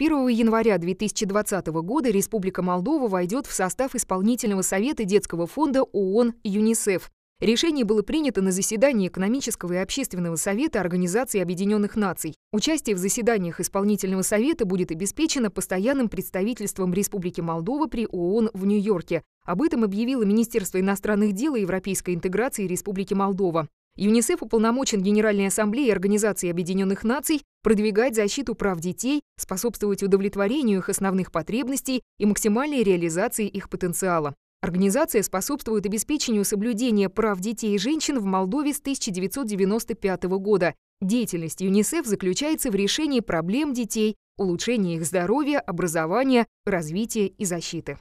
1 января 2020 года Республика Молдова войдет в состав Исполнительного совета Детского фонда ООН ЮНИСЕФ. Решение было принято на заседании Экономического и общественного совета Организации Объединенных Наций. Участие в заседаниях Исполнительного совета будет обеспечено постоянным представительством Республики Молдова при ООН в Нью-Йорке. Об этом объявило Министерство иностранных дел и европейской интеграции Республики Молдова. ЮНИСЕФ уполномочен Генеральной Ассамблеей Организации Объединенных Наций продвигать защиту прав детей, способствовать удовлетворению их основных потребностей и максимальной реализации их потенциала. Организация способствует обеспечению соблюдения прав детей и женщин в Молдове с 1995 года. Деятельность ЮНИСЕФ заключается в решении проблем детей, улучшении их здоровья, образования, развития и защиты.